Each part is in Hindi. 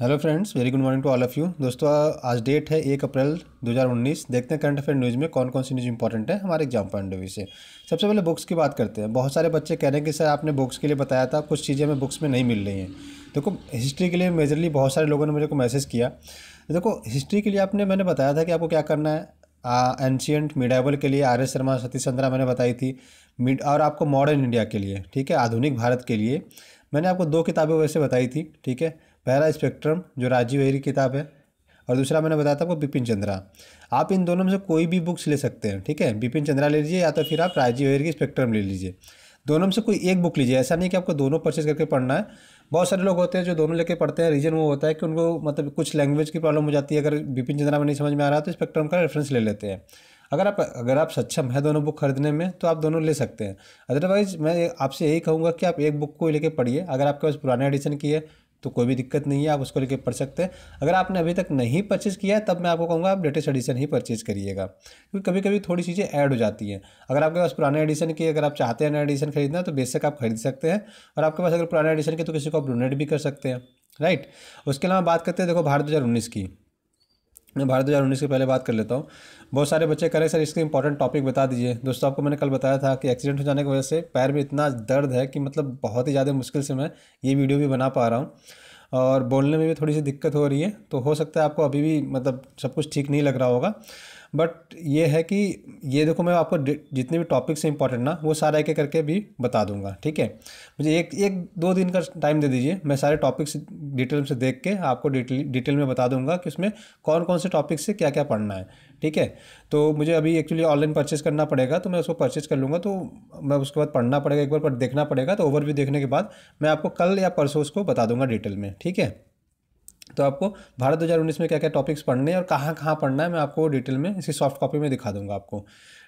hello friends very good morning to all of you दोस्तों आज डेट है एक अप्रैल 2019 देखते हैं करंट अफेयर न्यूज़ में कौन कौन सी न्यूज़ इंपॉर्टेंट है हमारे एग्जाम पॉइंट ऑफ व्यू से सबसे पहले बुक्स की बात करते हैं बहुत सारे बच्चे कह रहे हैं कि सर आपने बुक्स के लिए बताया था कुछ चीज़ें हमें बुक्स में नहीं मिल रही हैं देखो हिस्ट्री के लिए मेजरली बहुत सारे लोगों ने मुझे को मैसेज किया देखो हिस्ट्री के लिए आपने मैंने बताया था कि आपको क्या करना है एंशियंट मिडाइबल के लिए आर एस शर्मा सतीश चंद्रा मैंने बताई थी मिड और आपको मॉडर्न इंडिया के लिए ठीक है आधुनिक भारत के लिए मैंने आपको दो किताबें वैसे बताई थी ठीक है पहला स्पेक्ट्रम जो राजीव अहिर किताब है और दूसरा मैंने बताया था आपको बिपिन चंद्रा आप इन दोनों में से कोई भी बुक्स ले सकते हैं ठीक है बिपिन चंद्रा ले लीजिए या तो फिर आप राजीव अहिर की स्पेक्ट्रम ले लीजिए दोनों में से कोई एक बुक लीजिए ऐसा नहीं कि आपको दोनों परचेज करके पढ़ना है बहुत सारे लोग होते हैं जो दोनों लेके पढ़ते हैं रीज़न वो होता है कि उनको मतलब कुछ लैंग्वेज की प्रॉब्लम हो जाती है अगर बिपिन चंद्रा में नहीं समझ में आ रहा तो स्पेक्ट्रम का रेफरेंस ले लेते हैं अगर आप अगर आप सक्षम है दोनों बुक खरीदने में तो आप दोनों ले सकते हैं अदरवाइज मैं आपसे यही कहूँगा कि आप एक बुक को लेके पढ़िए अगर आपके पास पुराने एडिशन की है तो कोई भी दिक्कत नहीं है आप उसको लेके पढ़ सकते हैं अगर आपने अभी तक नहीं परचेज़ किया है तब मैं आपको कहूँगा आप लेटेस्ट एडिशन ही परचेज़ करिएगा क्योंकि कभी कभी थोड़ी चीज़ें ऐड हो जाती हैं अगर आपके पास पुराने एडिशन की अगर आप चाहते हैं नया एडिशन खरीदना तो बेशक आप खरीद सकते हैं और आपके पास अगर पुराने एडिशन के तो किसी को आप डोनेट भी कर सकते हैं राइट उसके अलावा बात करते हैं देखो भारत दो की मैं भारत दो के पहले बात कर लेता हूँ बहुत सारे बच्चे करें सर इसके इंपॉर्टेंट टॉपिक बता दीजिए दोस्तों आपको मैंने कल बताया था कि एक्सीडेंट हो जाने की वजह से पैर में इतना दर्द है कि मतलब बहुत ही ज़्यादा मुश्किल से मैं ये वीडियो भी बना पा रहा हूँ और बोलने में भी थोड़ी सी दिक्कत हो रही है तो हो सकता है आपको अभी भी मतलब सब कुछ ठीक नहीं लग रहा होगा बट ये है कि ये देखो मैं आपको जितने भी टॉपिक्स इंपॉर्टेंट ना वो सारा एक एक करके भी बता दूंगा ठीक है मुझे एक एक दो दिन का टाइम दे दीजिए मैं सारे टॉपिक्स डिटेल से देख के आपको डिटेल डिटेल में बता दूंगा कि उसमें कौन कौन से टॉपिक से क्या क्या पढ़ना है ठीक है तो मुझे अभी एक्चुअली ऑनलाइन परचेज करना पड़ेगा तो मैं उसको परचेज कर लूँगा तो मैं उसके बाद पढ़ना पड़ेगा एक बार देखना पड़ेगा तो ओवरव्यू देखने के बाद मैं आपको कल या परसों उसको बता दूंगा डिटेल में ठीक है तो आपको भारत 2019 में क्या क्या टॉपिक्स पढ़ने हैं और कहाँ कहाँ पढ़ना है मैं आपको डिटेल में इसकी सॉफ्ट कॉपी में दिखा दूंगा आपको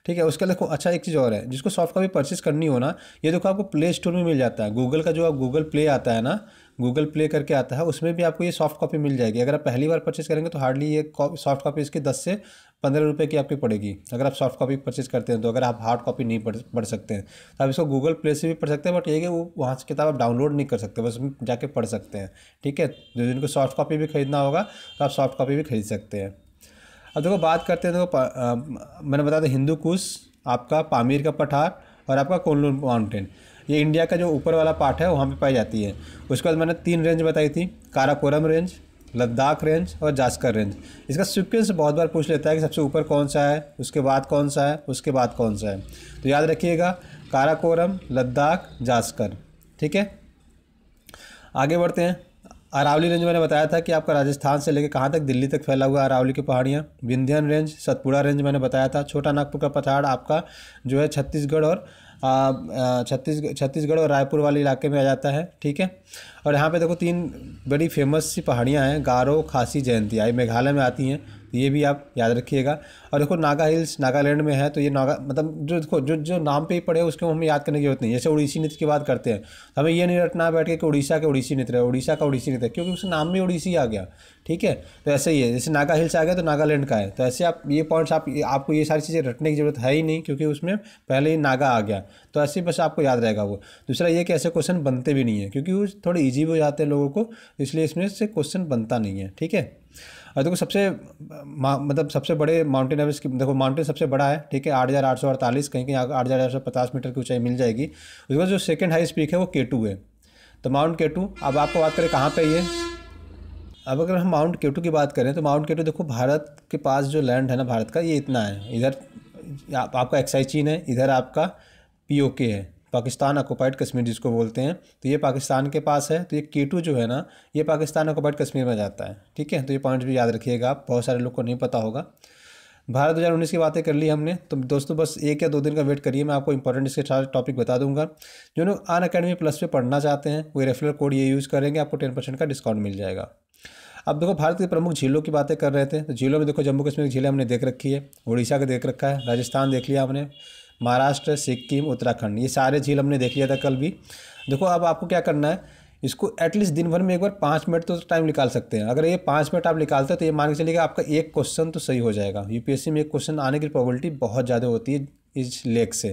ठीक है उसके लिए अच्छा एक चीज़ और है जिसको सॉफ्ट कॉपी परचेज करनी हो ना ये देखो आपको प्ले स्टोर में मिल जाता है गूगल का जो आप गूगल प्ले आता है ना गूगल प्ले करके आता है उसमें भी आपको ये सॉफ्ट कॉपी मिल जाएगी अगर आप पहली बार परचेज करेंगे तो हार्डली ये सॉफ्ट कॉपी इसकी दस से पंद्रह रुपये की आपकी पड़ेगी अगर आप सॉफ्ट कॉपी परचेज करते हैं तो अगर आप हार्ड कॉपी नहीं पढ़ पढ़ सकते हैं तो आप इसको गूगल प्ले से भी पढ़ सकते हैं बट ये कि वो वहाँ से किताब आप डाउनलोड नहीं कर सकते बस जाके पढ़ सकते हैं ठीक है जो जिनको सॉफ्ट कॉपी भी खरीदना होगा तो आप सॉफ्ट कॉपी भी खरीद सकते हैं अब देखो बात करते हैं देखो मैंने बताया था हिंदू कुश आपका पामीर का पठार और आपका कोल्लूर माउंटेन ये इंडिया का जो ऊपर वाला पार्ट है वहाँ पे पाई जाती है उसके बाद मैंने तीन रेंज बताई थी काराकोरम रेंज लद्दाख रेंज और जास्कर रेंज इसका सिक्वेंस बहुत बार पूछ लेता है कि सबसे ऊपर कौन सा है उसके बाद कौन सा है उसके बाद कौन सा है तो याद रखिएगा काराकोरम लद्दाख जास्कर ठीक है आगे बढ़ते हैं अरावली रेंज मैंने बताया था कि आपका राजस्थान से लेकर कहाँ तक दिल्ली तक फैला हुआ है अरावली की पहाड़ियाँ विंध्यन रेंज सतपुड़ा रेंज मैंने बताया था छोटा नागपुर का पहाड़ आपका जो है छत्तीसगढ़ और छत्तीसगढ़ छत्तीसगढ़ और रायपुर वाले इलाके में आ जाता है ठीक है और यहाँ पे देखो तीन बड़ी फेमस सी पहाड़ियाँ हैं गारो खासी जयंती आई मेघालय में आती हैं तो ये भी आप याद रखिएगा और देखो नागा हिल्स नागालैंड में है तो ये नागा मतलब जो देखो जो जो नाम पे ही पड़े उसको हमें याद करने की जरूरत नहीं जैसे उड़ीसी नृत्य की बात करते हैं तो हमें ये नहीं रटना बैठ के कि उड़ीसा के उड़ीसी नृत्य है उड़ीसा का उड़ीसी नृत्य है क्योंकि उसका नाम में उड़ीसी आ गया ठीक है तो ऐसे ही है जैसे नागा हिल्स आ गया तो नागालैंड का है तो ऐसे आप ये पॉइंट्स आप आपको ये सारी चीज़ें रटने की जरूरत है ही नहीं क्योंकि उसमें पहले ही नागा आ गया तो ऐसे बस आपको याद रहेगा वो दूसरा ये कि ऐसे क्वेश्चन बनते भी नहीं है क्योंकि वो थोड़े ईजी भी हो जाते हैं लोगों को इसलिए इसमें से क्वेश्चन बनता नहीं है ठीक है और देखो सबसे मतलब सबसे बड़े माउंटेन एवरेस्ट की देखो माउंटेन सबसे बड़ा है ठीक है आठ हज़ार आठ सौ अड़तालीस कहीं कहीं आठ हज़ार आठ सौ पचास मीटर की ऊंचाई मिल जाएगी उसके बाद जो सेकेंड हाइस्ट पीक है वो के टू है तो माउंट के टू अब आपको बात करें कहाँ पर ये अब अगर हम माउंट केटू की बात करें तो माउंट केटू देखो भारत के पास जो लैंड है ना भारत का ये इतना है इधर आप, आपका एक्साई चीन है इधर आपका के है पाकिस्तान ऑक्यूपाइड कश्मीर जिसको बोलते हैं तो ये पाकिस्तान के पास है तो ये केटू जो है ना ये पाकिस्तान ऑक्यूपाइड कश्मीर में जाता है ठीक है तो ये पॉइंट भी याद रखिएगा आप बहुत सारे लोग को नहीं पता होगा भारत 2019 की बातें कर ली हमने तो दोस्तों बस एक या दो दिन का वेट करिए मैं आपको इंपॉर्टेंट इसके सारे टॉपिक बता दूंगा जो लोग अन अकेडमी प्लस पे पढ़ना चाहते हैं वो रेफरल कोड ये यूज़ करेंगे आपको टेन परसेंट का डिस्काउंट मिल जाएगा अब देखो भारत के प्रमुख झीलों की बातें कर रहे थे तो झीलों में देखो जम्मू कश्मीर की झीलें हमने देख रखी है उड़ीसा का देख रखा है राजस्थान देख लिया हमने महाराष्ट्र सिक्किम उत्तराखंड ये सारे झील हमने देख लिया था कल भी देखो अब आपको क्या करना है इसको एटलीस्ट दिन भर में एक बार पाँच मिनट तो टाइम निकाल सकते हैं अगर ये पाँच मिनट आप निकालते हैं तो ये मान के चलिएगा आपका एक क्वेश्चन तो सही हो जाएगा यूपीएससी में एक क्वेश्चन आने की प्रॉबलिटी बहुत ज़्यादा होती है इस लेख से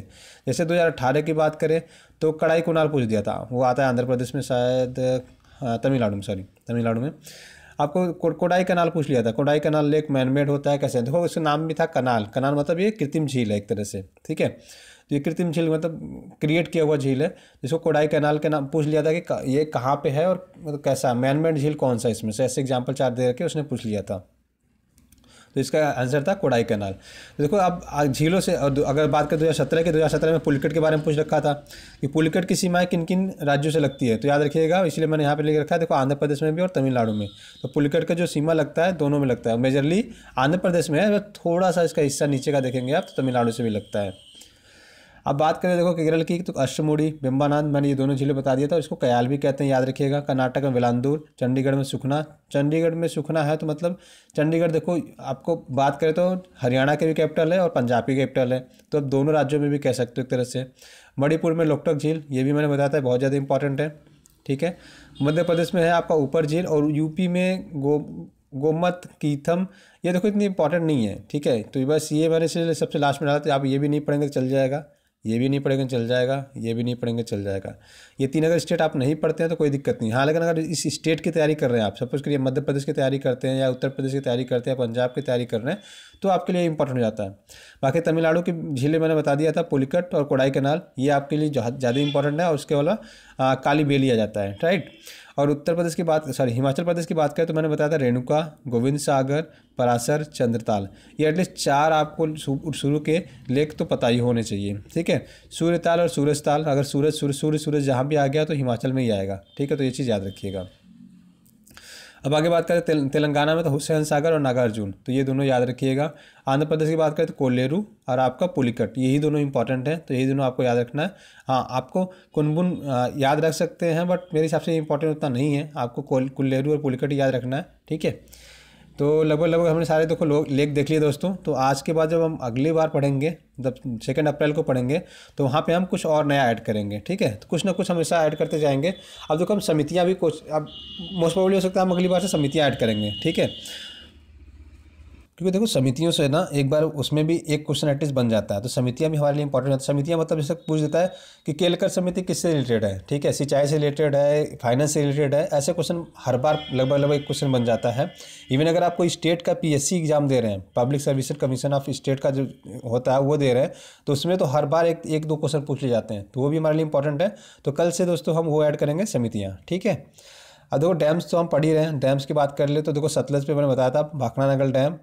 जैसे 2018 की बात करें तो कड़ाई कुणाल पूछ दिया था वो आता है आंध्र प्रदेश में शायद हाँ, तमिलनाडु में सॉरी तमिलनाडु में आपको कोडाई कनाल पूछ लिया था कोडाई कनाल लेक मैनमेड होता है कैसे देखो उसका नाम भी था कनाल कनाल मतलब ये कृत्रिम झील है एक तरह से ठीक है तो ये कृत्रिम झील मतलब क्रिएट किया हुआ झील है जिसको कोडाई कैनाल के नाम पूछ लिया था कि ये कहाँ पे है और मतलब कैसा मैनमेड झील कौन सा इसमें से ऐसे एग्जाम्पल चार दे रखे उसने पूछ लिया था तो इसका आंसर था कोडाई कैनाल तो देखो अब झीलों से अगर बात करें दो हज़ार सत्रह की दो हज़ार सत्रह में पुलकट के बारे में पूछ रखा था कि पुलकट की सीमाएँ किन किन राज्यों से लगती है तो याद रखिएगा इसलिए मैंने यहाँ पर लिख रखा है देखो आंध्र प्रदेश में भी और तमिलनाडु में तो पुलकट का जो सीमा लगता है दोनों में लगता है मेजरली आंध्र प्रदेश में है थोड़ा सा इसका हिस्सा नीचे का देखेंगे आप तो तमिलनाडु से भी लगता है अब बात करें देखो केरल की तो अष्टमुड़ी बिम्बानंद मैंने ये दोनों जिले बता दिया था तो इसको कयाल भी कहते हैं याद रखिएगा कर्नाटक में विलांदूर चंडीगढ़ में सुखना चंडीगढ़ में सुखना है तो मतलब चंडीगढ़ देखो आपको बात करें तो हरियाणा के भी कैपिटल है और पंजाब की कैपिटल है तो अब दोनों राज्यों में भी कह सकते हो एक तरह से मणिपुर में लोकटक झील ये भी मैंने बताया था बहुत ज़्यादा इंपॉर्टेंट है ठीक है मध्य प्रदेश में है आपका ऊपर झील और यूपी में गो गोमत कीथम ये देखो इतनी इंपॉर्टेंट नहीं है ठीक है तो बस ये मैंने इसलिए सबसे लास्ट में डाला तो आप ये भी नहीं पढ़ेंगे तो चल जाएगा ये भी नहीं पढ़ेंगे तो चल जाएगा ये भी नहीं पढ़ेंगे तो चल जाएगा ये तीन अगर स्टेट आप नहीं पढ़ते हैं तो कोई दिक्कत नहीं हाँ लेकिन अगर इस स्टेट की तैयारी कर रहे हैं आप सपोज करिए मध्य प्रदेश की तैयारी करते हैं या उत्तर प्रदेश की तैयारी करते हैं पंजाब की तैयारी कर रहे हैं तो आपके लिए इंपॉर्टेंट हो जाता है बाकी तमिलनाडु की झीलें मैंने बता दिया था पुलिकट और कोडाई कनाल ये आपके लिए ज़्यादा इंपॉर्टेंट है और उसके वाला काली बेली आ जाता है राइट और उत्तर प्रदेश की बात सॉरी हिमाचल प्रदेश की बात करें तो मैंने बताया था रेणुका गोविंद सागर परासर चंद्रताल ये एटलीस्ट चार आपको शुरू के लेख तो पता ही होने चाहिए ठीक है सूर्यताल और सूरजताल अगर सूरज सूर्य सूर्य सूरज जहाँ भी आ गया तो हिमाचल में ही आएगा ठीक है तो ये चीज़ याद रखिएगा अब आगे बात करें तेल, तेलंगाना में तो हुसैन सागर और नागार्जुन तो ये दोनों याद रखिएगा आंध्र प्रदेश की बात करें तो कोलेरू और आपका पुलिकट यही दोनों इंपॉर्टेंट हैं तो यही दोनों आपको याद रखना है हाँ आपको कुनबुन याद रख सकते हैं बट मेरे हिसाब से इंपॉर्टेंट उतना नहीं है आपको कुल्लेरू और पुलिकट याद रखना है ठीक है तो लगभग लगभग हमने सारे देखो लोग लेख देख लिए दोस्तों तो आज के बाद जब हम अगली बार पढ़ेंगे जब सेकेंड अप्रैल को पढ़ेंगे तो वहाँ पे हम कुछ और नया ऐड करेंगे ठीक है तो कुछ ना कुछ हमेशा ऐड करते जाएंगे अब देखो हम समितियाँ भी कुछ अब मोस्ट प्रॉब्लली हो सकता है हम अगली बार से समितियाँ ऐड करेंगे ठीक है क्योंकि देखो समितियों से ना एक बार उसमें भी एक क्वेश्चन एटलीस्ट बन जाता है तो समितियाँ भी हमारे लिए इंपॉर्टेंट होती है तो समितियाँ मतलब जैसे पूछ देता है कि केलकर समिति किससे रिलेटेड है ठीक है सिंचाई से रिलेटेड है फाइनेंस से रिलेटेड है ऐसे क्वेश्चन हर बार लगभग लगभग एक क्वेश्चन बन जाता है इवन अगर आप कोई स्टेट का पी एग्ज़ाम दे रहे हैं public service commission of state का जो होता है वो दे रहे हैं तो उसमें तो हर बार एक एक दो क्वेश्चन पूछ ले जाते हैं तो वो भी हमारे लिए इंपॉर्टेंट है तो कल से दोस्तों हम वो ऐड करेंगे समितियाँ ठीक है अब देखो डैम्स तो हम पढ़ ही रहे हैं डैम्स की बात कर ले तो देखो सतलज पे मैंने बताया था भाखना नगर डैम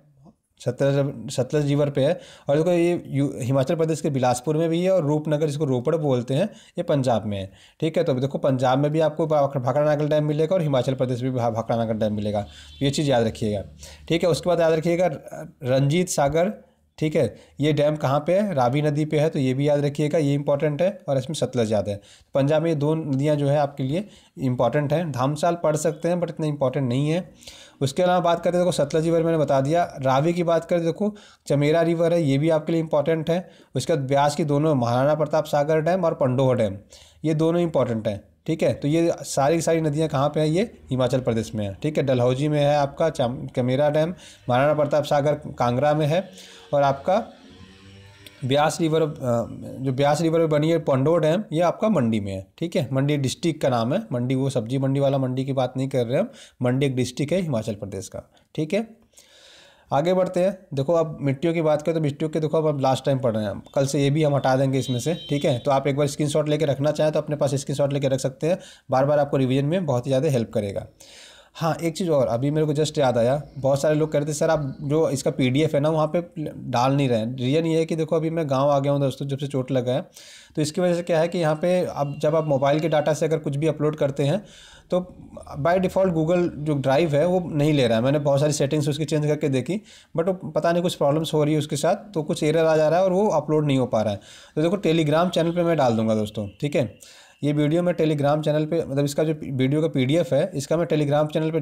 सतलज सतलज रिवर पे है और देखो ये हिमाचल प्रदेश के बिलासपुर में भी है और रूपनगर जिसको रोपड़ बोलते हैं ये पंजाब में है ठीक है तो देखो पंजाब में भी आपको भाखड़ा नागल डैम मिलेगा और हिमाचल प्रदेश में भी भाखड़ा नागल डैम मिलेगा तो ये चीज़ याद रखिएगा ठीक है उसके बाद याद रखिएगा रंजीत सागर ठीक है ये डैम कहाँ पे है रावी नदी पे है तो ये भी याद रखिएगा ये इंपॉर्टेंट है और इसमें सतलज याद है तो पंजाब में ये दो नदियाँ जो है आपके लिए इंपॉर्टेंट हैं धामसाल पढ़ सकते हैं बट इतना इंपॉर्टेंट नहीं है उसके अलावा बात करते देखो सतलज रिवर मैंने बता दिया रावी की बात करें देखो चमेरा रिवर है ये भी आपके लिए इंपॉर्टेंट है उसके बाद ब्यास की दोनों महाराणा प्रताप सागर डैम और पंडोह डैम ये दोनों इंपॉर्टेंट हैं ठीक है तो ये सारी सारी नदियाँ कहाँ पे हैं ये हिमाचल प्रदेश में है ठीक है डलहौजी में है आपका चमेरा डैम महाराणा प्रताप सागर कांगड़ा में है और आपका ब्यास रिवर जो ब्यास रिवर बनी है पंडो डैम ये आपका मंडी में है ठीक है मंडी डिस्ट्रिक्ट का नाम है मंडी वो सब्जी मंडी वाला मंडी की बात नहीं कर रहे हम मंडी एक डिस्ट्रिक्ट है हिमाचल प्रदेश का ठीक है आगे बढ़ते हैं देखो अब मिट्टियों की बात करें तो मिट्टियों के देखो अब लास्ट टाइम पढ़ रहे हैं हम कल से ये भी हम हटा देंगे इसमें से ठीक है तो आप एक बार स्क्रीन लेके रखना चाहें तो अपने पास स्क्रीन लेके रख सकते हैं बार बार आपको रिविजन में बहुत ही ज़्यादा हेल्प करेगा हाँ एक चीज़ और अभी मेरे को जस्ट याद आया बहुत सारे लोग कह रहे थे सर आप जो इसका पी है ना वहाँ पे डाल नहीं रहे हैं रीज़न ये है कि देखो अभी मैं गाँव आ गया हूँ दोस्तों जब से चोट लगा है तो इसकी वजह से क्या है कि यहाँ पे अब जब आप मोबाइल के डाटा से अगर कुछ भी अपलोड करते हैं तो बाय डिफ़ॉल्ट गूगल जो ड्राइव है वो नहीं ले रहा है मैंने बहुत सारी सेटिंग्स उसकी चेंज करके देखी बट वो पता नहीं कुछ प्रॉब्लम्स हो रही है उसके साथ तो कुछ एरर आ जा रहा है और वो अपलोड नहीं हो पा रहा है तो देखो टेलीग्राम चैनल पर मैं डाल दूंगा दोस्तों ठीक है ये वीडियो मैं टेलीग्राम चैनल पे मतलब इसका जो वीडियो का पीडीएफ है इसका मैं टेलीग्राम चैनल पे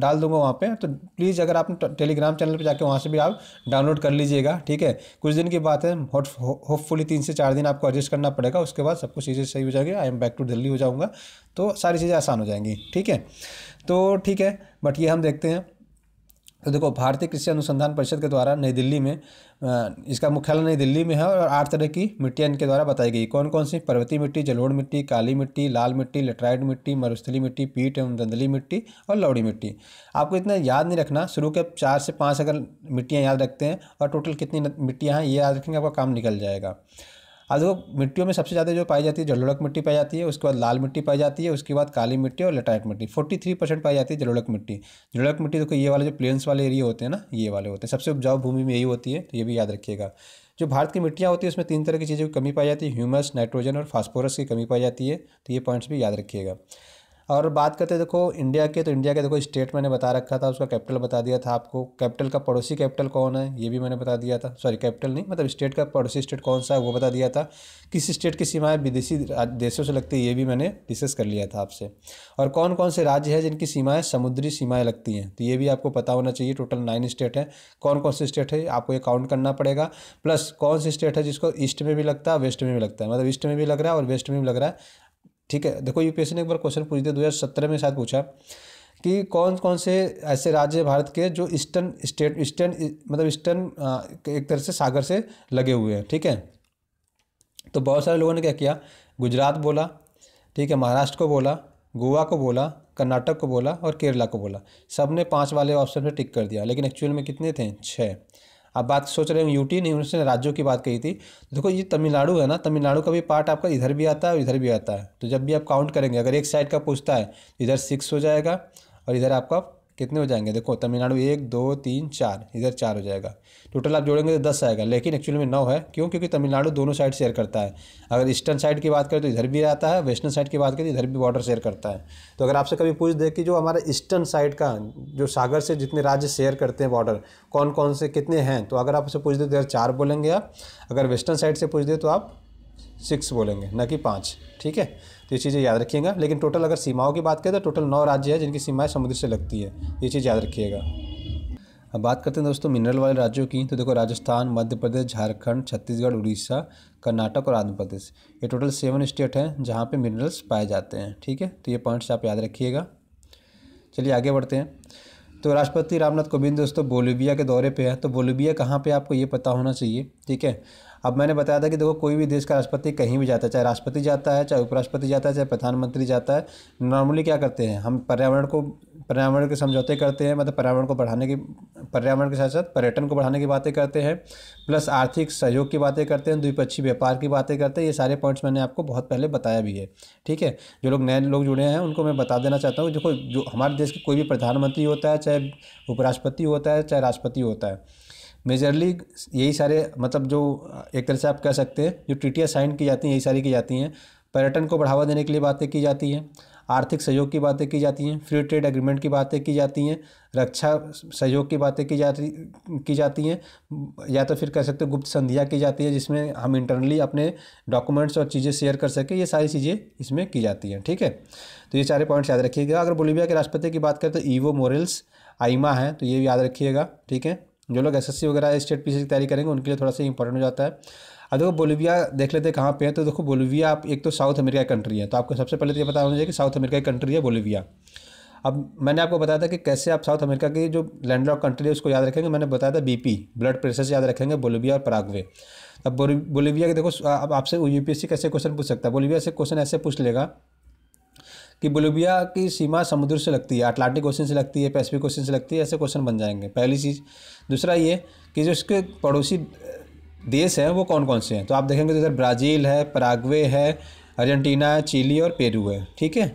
डाल दूंगा वहाँ पे तो प्लीज़ अगर आप टेलीग्राम चैनल पे जाके वहाँ से भी आप डाउनलोड कर लीजिएगा ठीक है कुछ दिन की बात है होपफुली तीन से चार दिन आपको एडजस्ट करना पड़ेगा उसके बाद सब कुछ चीज़ें सही हो जाएगी I am back to Delhi हो जाऊँगा तो सारी चीज़ें आसान हो जाएंगी ठीक है तो ठीक है बट ये हम देखते हैं तो देखो भारतीय कृषि अनुसंधान परिषद के द्वारा नई दिल्ली में इसका मुख्यालय नई दिल्ली में है और आठ तरह की मिट्टियाँ इनके द्वारा बताई गई कौन कौन सी पर्वतीय मिट्टी जलोढ़ मिट्टी काली मिट्टी लाल मिट्टी लेटराइड मिट्टी मरुस्थली मिट्टी पीट एवं दंदली मिट्टी और लौड़ी मिट्टी आपको इतना याद नहीं रखना शुरू के चार से पाँच अगर मिट्टियाँ याद रखते हैं और टोटल कितनी मिट्टियाँ हैं ये याद रखेंगे आपका काम निकल जाएगा आज वो मिट्टियों में सबसे ज़्यादा जो पाई जाती है जलोड़क मिट्टी पाई जाती है उसके बाद लाल मिट्टी पाई जाती है उसके बाद काली मिट्टी और लेटाइट मिट्टी फोर्टी थ्री परसेंट पाई जाती है जलोड़क मिट्टी जलोड़क मिट्टी देखो तो ये वाले जो प्लेन्स वाले एरिया होते हैं ना ये वाले होते हैं सबसे उपजाऊ भूमि में यही होती है तो ये भी याद रखिएगा जो भारत की मिट्टियाँ होती है उसमें तीन तरह की चीज़ों की कमी पाई जाती है ह्यूमस नाइट्रोजन और फास्फोरस की कमी पाई जाती है तो ये पॉइंट्स भी याद रखिएगा और बात करते देखो इंडिया के तो इंडिया के देखो स्टेट मैंने बता रखा था उसका कैपिटल बता दिया था आपको कैपिटल का पड़ोसी कैपिटल कौन है ये भी मैंने बता दिया था सॉरी कैपिटल नहीं मतलब स्टेट का पड़ोसी स्टेट कौन सा है वो बता दिया था किस स्टेट की सीमाएँ विदेशी देशों से लगती है ये भी मैंने डिस्कस कर लिया था आपसे और कौन कौन से राज्य हैं जिनकी सीमाएँ समुद्री सीमाएँ लगती हैं तो ये भी आपको पता होना चाहिए टोटल नाइन स्टेट हैं कौन कौन से स्टेट है आपको ये काउंट करना पड़ेगा प्लस कौन सी स्टेट है जिसको ईस्ट में भी लगता है वेस्ट में भी लगता है मतलब ईस्ट में भी लग रहा है और वेस्ट में भी लग रहा है ठीक है देखो यूपीएससी ने एक बार क्वेश्चन पूछ दिया दो हज़ार सत्रह में शायद पूछा कि कौन कौन से ऐसे राज्य भारत के जो ईस्टर्न स्टेट ईस्टर्न मतलब ईस्टर्न एक तरह से सागर से लगे हुए हैं ठीक है तो बहुत सारे लोगों ने क्या किया गुजरात बोला ठीक है महाराष्ट्र को बोला गोवा को बोला कर्नाटक को बोला और केरला को बोला सब ने पाँच वाले ऑप्शन पर टिक कर दिया लेकिन एक्चुअल में कितने थे छः आप बात सोच रहे हो यूटी नहीं उसने राज्यों की बात कही थी देखो ये तमिलनाडु है ना तमिलनाडु का भी पार्ट आपका इधर भी आता है और इधर भी आता है तो जब भी आप काउंट करेंगे अगर एक साइड का पूछता है इधर सिक्स हो जाएगा और इधर आपका कितने हो जाएंगे देखो तमिलनाडु एक दो तीन चार इधर चार हो जाएगा टोटल आप जोड़ेंगे तो दस आएगा लेकिन एक्चुअली में नौ है क्यों क्योंकि तमिलनाडु दोनों साइड शेयर करता है अगर ईस्टर्न साइड की बात करें तो इधर भी आता है वेस्टर्न साइड की बात करें तो इधर भी बॉर्डर शेयर करता है तो अगर आपसे कभी पूछ दे कि जो हमारा ईस्टर्न साइड का जो सागर से जितने राज्य शेयर करते हैं बॉर्डर कौन कौन से कितने हैं तो अगर आपसे पूछ दे तो इधर चार बोलेंगे आप अगर वेस्टर्न साइड से पूछ दे तो आप सिक्स बोलेंगे न कि पाँच ठीक है तो ये चीज़ें याद रखिएगा लेकिन टोटल अगर सीमाओं की बात करें तो टोटल नौ राज्य है जिनकी सीमाएँ समुद्र से लगती है ये चीज़ याद रखिएगा अब बात करते हैं दोस्तों मिनरल वाले राज्यों की तो देखो राजस्थान मध्य प्रदेश झारखंड छत्तीसगढ़ उड़ीसा कर्नाटक और आंध्र प्रदेश ये टोटल सेवन स्टेट हैं जहाँ पे मिनरल्स पाए जाते हैं ठीक है तो ये पॉइंट्स आप याद रखिएगा चलिए आगे बढ़ते हैं तो राष्ट्रपति रामनाथ कोविंद दोस्तों बोलीविया के दौरे पे हैं तो बोलीविया कहाँ पे आपको ये पता होना चाहिए ठीक है अब मैंने बताया था कि देखो कोई भी देश का राष्ट्रपति कहीं भी जाता है चाहे राष्ट्रपति जाता है चाहे उपराष्ट्रपति जाता है चाहे प्रधानमंत्री जाता है नॉर्मली क्या करते हैं हम पर्यावरण को पर्यावरण के समझौते करते हैं मतलब पर्यावरण को बढ़ाने की पर्यावरण के साथ साथ पर्यटन को बढ़ाने की बातें करते हैं प्लस आर्थिक सहयोग की बातें करते हैं द्विपक्षीय व्यापार की बातें करते हैं ये सारे पॉइंट्स मैंने आपको बहुत पहले बताया भी है ठीक है जो लोग नए लोग जुड़े हैं उनको मैं बता देना चाहता हूँ देखो जो हमारे देश के कोई भी प्रधानमंत्री होता है चाहे उपराष्ट्रपति होता है चाहे राष्ट्रपति होता है मेजरली यही सारे मतलब जो एक तरह से आप कह सकते हैं जो ट्रीटियाँ साइन की जाती हैं यही सारी की जाती हैं पर्यटन को बढ़ावा देने के लिए बातें की जाती हैं आर्थिक सहयोग की बातें की जाती हैं फ्री ट्रेड एग्रीमेंट की बातें की जाती हैं रक्षा सहयोग की बातें की जाती की जाती हैं या तो फिर कह सकते हैं गुप्त संधियाँ की जाती है जिसमें हम इंटरनली अपने डॉक्यूमेंट्स और चीज़ें शेयर कर सकें ये सारी चीज़ें इसमें की जाती हैं ठीक है तो ये सारे पॉइंट्स याद रखिएगा अगर बोलीविया के राष्ट्रपति की बात करें तो ईवो मोरल्स आइमा हैं तो ये याद रखिएगा ठीक है जो लोग एसएससी वगैरह स्टेट पीसी की तैयारी करेंगे उनके लिए थोड़ा सा इंपॉर्टेंट हो जाता है अब देखो बोलिविया देख लेते हैं कहाँ पे है तो देखो बोलिविया आप एक तो साउथ अमेरिका की कंट्री है तो आपको सबसे पहले तो ये पता होना चाहिए कि साउथ अमेरिका की कंट्री है बोलिविया अब मैंने आपको बताया था कि कैसे आप साउथ अमेरिका की जो लैंडलॉक कंट्री है उसको याद रखेंगे मैंने बताया था बी ब्लड प्रेशर से याद रखेंगे बोलिविया और परागवे अब बोलिविया के देखो अब आपसे यू कैसे क्वेश्चन पूछ सकता है बोलिविया से क्वेश्चन ऐसे पूछ लेगा कि बोलीविया की सीमा समुद्र से लगती है अटलांटिक ओशन से लगती है पैसिफिक ओशन से लगती है ऐसे क्वेश्चन बन जाएंगे पहली चीज़ दूसरा ये कि जो इसके पड़ोसी देश हैं वो कौन कौन से हैं तो आप देखेंगे तो इधर ब्राज़ील है पराग्वे है अर्जेंटीना है चिली और पेरू है ठीक है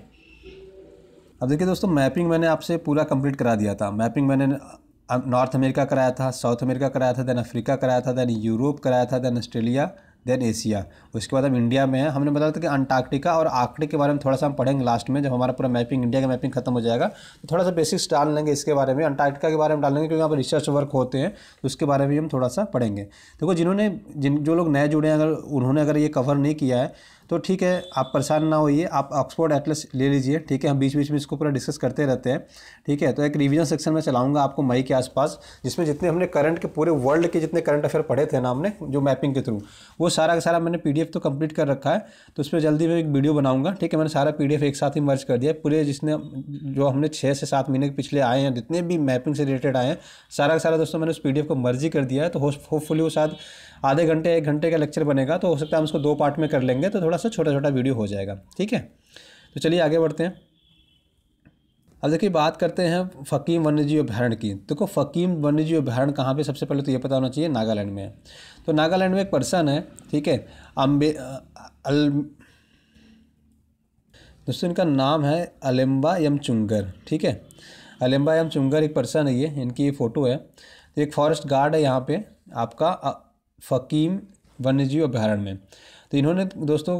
अब देखिए दोस्तों मैपिंग मैंने आपसे पूरा कंप्लीट करा दिया था मैपिंग मैंने नॉर्थ अमेरिका कराया था साउथ अमेरिका कराया था देन अफ्रीका कराया था देन यूरोप कराया था देन ऑस्ट्रेलिया देन एशिया उसके बाद हम इंडिया में हैं हमने बताया था कि अंटार्कटिका और आर्कटिक के बारे में थोड़ा सा हम पढ़ेंगे लास्ट में जब हमारा पूरा मैपिंग इंडिया का मैपिंग खत्म हो जाएगा तो थोड़ा सा बेसिक्स डाल लेंगे इसके बारे में अंटार्कटिका के बारे में डालेंगे क्योंकि यहाँ पर रिसर्च वर्क होते हैं तो उसके बारे में हम थोड़ा सा पढ़ेंगे देखो जिन्होंने जिन जो लोग नए जुड़े हैं अगर उन्होंने अगर ये कवर नहीं किया है तो ठीक है आप परेशान ना होइए आप ऑक्सफोर्ड एटलस ले लीजिए ठीक है हम बीच बीच में इसको पूरा डिस्कस करते रहते हैं ठीक है तो एक रिवीजन सेक्शन में चलाऊंगा आपको मई के आसपास जिसमें जितने हमने करंट के पूरे वर्ल्ड के जितने करंट अफेयर पढ़े थे ना हमने जो मैपिंग के थ्रू वो सारा का सारा मैंने पी तो कम्प्लीट कर रखा है तो उस पर जल्दी मैं एक वीडियो बनाऊंगा ठीक है मैंने सारा पी एक साथ ही मर्ज कर दिया पूरे जिसने जो हमने छः से सात महीने के पिछले आए हैं जितने भी मैपिंग से रिलेटेड आए हैं सारा का सारा दोस्तों मैंने उस पी को मर्जी कर दिया है तो होपफुली वो शायद आधे घंटे एक घंटे का लेक्चर बनेगा तो हो सकता है हम उसको दो पार्ट में कर लेंगे तो थोड़ा सा छोटा छोटा वीडियो हो जाएगा ठीक है तो चलिए आगे बढ़ते हैं अब देखिए बात करते हैं फ़कीम वन्यजीव अभ्यारण्य की देखो तो फ़कीम वन्यजीव अभ्यारण्य कहाँ पे सबसे पहले तो ये पता होना चाहिए नागालैंड में है तो नागालैंड में एक पर्सन है ठीक है अम्बे अल दोस्तों इनका नाम है अलेम्बा यम चुंगर ठीक है अलेम्बा यम चुंगर एक पर्सन है ये इनकी ये फ़ोटो है तो एक फॉरेस्ट गार्ड है यहाँ पर आपका फ़कीम वन्यजीव अभ्यारण्य में तो इन्होंने दोस्तों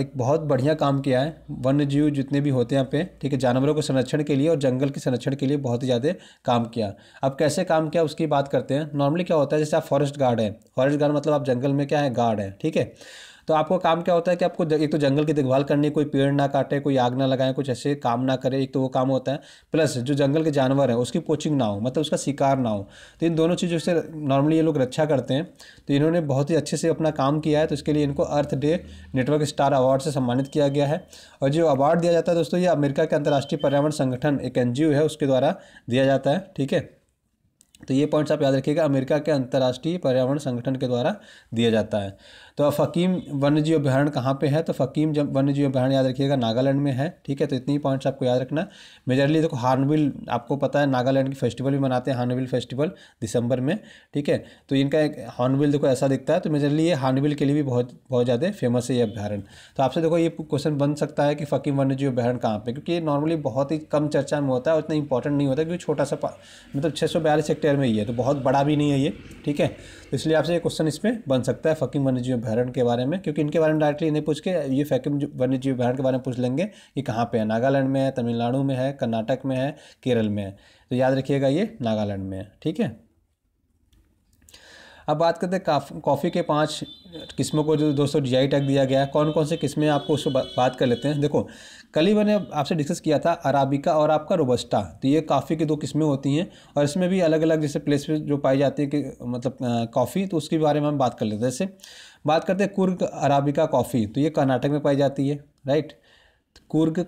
एक बहुत बढ़िया काम किया है वन्य जीव जितने भी होते हैं यहाँ पे ठीक है जानवरों के संरक्षण के लिए और जंगल के संरक्षण के लिए बहुत ही ज़्यादा काम किया अब कैसे काम किया उसकी बात करते हैं नॉर्मली क्या होता है जैसे आप फॉरेस्ट गार्ड हैं फॉरेस्ट गार्ड मतलब आप जंगल में क्या है गार्ड है ठीक है तो आपको काम क्या होता है कि आपको एक तो जंगल की देखभाल करनी कोई पेड़ ना काटे कोई आग ना लगाए कुछ ऐसे काम ना करे एक तो वो काम होता है प्लस जो जंगल के जानवर हैं उसकी पोचिंग ना हो मतलब उसका शिकार ना हो तो इन दोनों चीज़ों से नॉर्मली ये लोग रक्षा करते हैं तो इन्होंने बहुत ही अच्छे से अपना काम किया है तो इसके लिए इनको Earth Day network star award से सम्मानित किया गया है और जो अवार्ड दिया जाता है दोस्तों ये अमेरिका के अंतर्राष्ट्रीय पर्यावरण संगठन एक एन है उसके द्वारा दिया जाता है ठीक है तो ये पॉइंट्स आप याद रखिएगा अमेरिका के अंतर्राष्ट्रीय पर्यावरण संगठन के द्वारा दिया जाता है तो फ़कीम वन्यजीव अभ्यारण कहाँ पे है तो फ़कीम जब वन्यजीव अभ्यारण याद रखिएगा नागालैंड में है ठीक है तो इतनी पॉइंट्स आपको याद रखना मेजरली देखो हार्नबिल आपको पता है नागालैंड की फेस्टिवल भी मनाते हैं हार्नबिल फेस्टिवल दिसंबर में ठीक है तो इनका एक हॉर्नबिल देखो ऐसा दिखता है तो मेजरली ये हार्नबिल के लिए भी बहुत बहुत ज़्यादा फेमस है ये अभ्यारण तो आपसे देखो ये क्वेश्चन बन सकता है कि फ़कीम वन्यजीव अभ्यारण कहाँ पर क्योंकि ये नॉर्मली बहुत ही कम चर्चा में होता है और इतना इंपॉर्टेंट नहीं होता क्योंकि छोटा सा मतलब छः सौ बयालीस हेक्टेयर में ही है तो बहुत बड़ा भी नहीं है ये ठीक है इसलिए आपसे ये क्वेश्चन इसमें बन सकता है फकीम वन्यजीव अभ्यारण के बारे में क्योंकि इनके बारे में डायरेक्टली नहीं पूछ के ये फकीम वन्यजीव अभ्यारण के बारे में पूछ लेंगे कि कहाँ पे है नागालैंड में है तमिलनाडु में है कर्नाटक में है केरल में है तो याद रखिएगा ये नागालैंड में है ठीक है अब बात करते हैं कॉफ़ी के पांच किस्मों को जो दोस्तों जी आई टैग दिया गया है कौन कौन से किस्में आपको उसको बात कर लेते हैं देखो कल ही मैंने आपसे डिस्कस किया था अराबिका और आपका रोबस्टा तो ये कॉफ़ी की दो किस्में होती हैं और इसमें भी अलग अलग जैसे प्लेस पे जो पाई जाती है कि मतलब कॉफ़ी तो उसके बारे में हम बात कर लेते हैं जैसे बात करते हैं कुर्ग अराबिका कॉफ़ी तो ये कर्नाटक में पाई जाती है राइट तो कुर्ग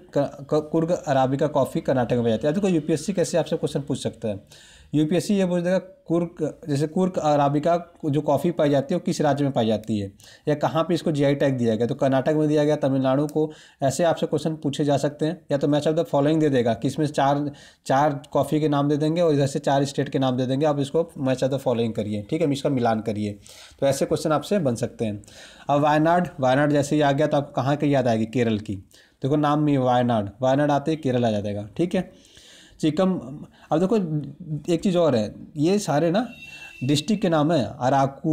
कुर्ग अराबिका कॉफ़ी कर्नाटक में पाई जाती है देखो यूपीएससी कैसे आपसे क्वेश्चन पूछ सकता है यूपीएससी ये पूछ देगा कुर्क जैसे कुर्क अराबिका जो कॉफ़ी पाई जाती है वो किस राज्य में पाई जाती है या कहाँ पे इसको जीआई टैग दिया गया तो कर्नाटक में दिया गया तमिलनाडु को ऐसे आपसे क्वेश्चन पूछे जा सकते हैं या तो मैच ऑफ द फॉलोइंग दे देगा कि इसमें चार चार कॉफ़ी के नाम दे देंगे और इधर से चार स्टेट के नाम दे देंगे आप इसको मैच ऑफ द फॉलोइंग करिए ठीक है इसका मिलान करिए तो ऐसे क्वेश्चन आपसे बन सकते हैं अब वायनाड वायनाड जैसे ही आ गया तो आपको कहाँ की याद आएगी केरल की देखो नाम में वायनाड वायनाड आते ही केरल आ जाएगा ठीक है चिकम अब देखो एक चीज़ और है ये सारे ना डिस्ट्रिक्ट के नाम है अराकू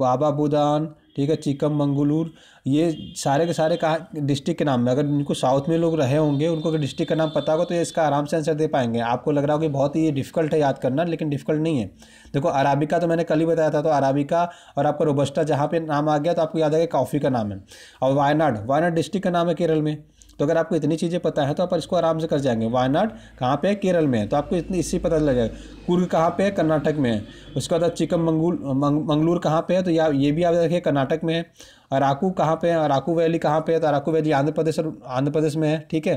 बाबा बुदान ठीक है चिकम मंगलूर ये सारे के सारे कहा डिस्ट्रिक्ट के नाम में अगर इनको साउथ में लोग रहे होंगे उनको अगर डिस्ट्रिक्ट का नाम पता होगा तो ये इसका आराम से आंसर दे पाएंगे आपको लग रहा होगा कि बहुत ही ये डिफिकल्ट है याद करना लेकिन डिफिकल्ट नहीं है देखो अराबिका तो मैंने कल ही बताया था तो अराबिका और आपका रोबस्टा जहाँ पर नाम आ गया तो आपको याद आ गया कॉफ़ी का नाम है और वायनाड वायनाड डिस्ट्रिक्ट का नाम है केरल में तो अगर आपको इतनी चीज़ें पता है तो आप इसको आराम से कर जाएंगे वायनाड कहाँ पे है केरल में है तो आपको इतनी इससे पता चल जाएगा कुर्ग कहाँ पे है कर्नाटक में है उसके बाद चिकम मंगूल मंगलूर कहाँ पे है तो या ये भी आप देखिए कर्नाटक में है अराकू कहाँ पे है अराकू वैली कहाँ पे है तो अराकू वैली आंध्र प्रदेश और आंध्र प्रदेश में है ठीक है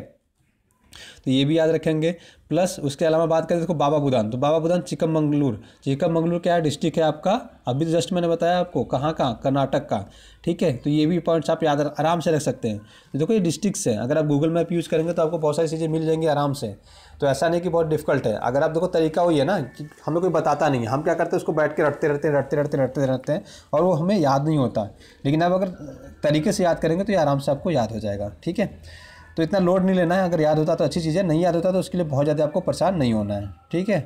तो ये भी याद रखेंगे प्लस उसके अलावा बात करें देखो बाबा बुदान तो बाबा बुदान चिकमंगलूर चिकमंगलूर क्या डिस्ट्रिक्ट है आपका अभी तो जस्ट मैंने बताया आपको कहाँ का कर्नाटक का ठीक है तो ये भी पॉइंट्स आप याद आराम से रख सकते हैं तो देखो ये डिस्ट्रिक्स है अगर आप गूगल मैप यूज़ करेंगे तो आपको बहुत सारी चीज़ें मिल जाएंगी आराम से तो ऐसा नहीं कि बहुत डिफिकल्ट है अगर आप देखो तरीका वही है ना कि हमें कोई बताता नहीं है हम क्या करते हैं उसको बैठ के रटते रहते रटते रहते रटते रहते हैं और वो हमें याद नहीं होता लेकिन आप अगर तरीके से याद करेंगे तो ये आराम से आपको याद हो जाएगा ठीक है तो इतना लोड नहीं लेना है अगर याद होता तो अच्छी चीज़ है नहीं याद होता तो उसके लिए बहुत ज़्यादा आपको परेशान नहीं होना है ठीक है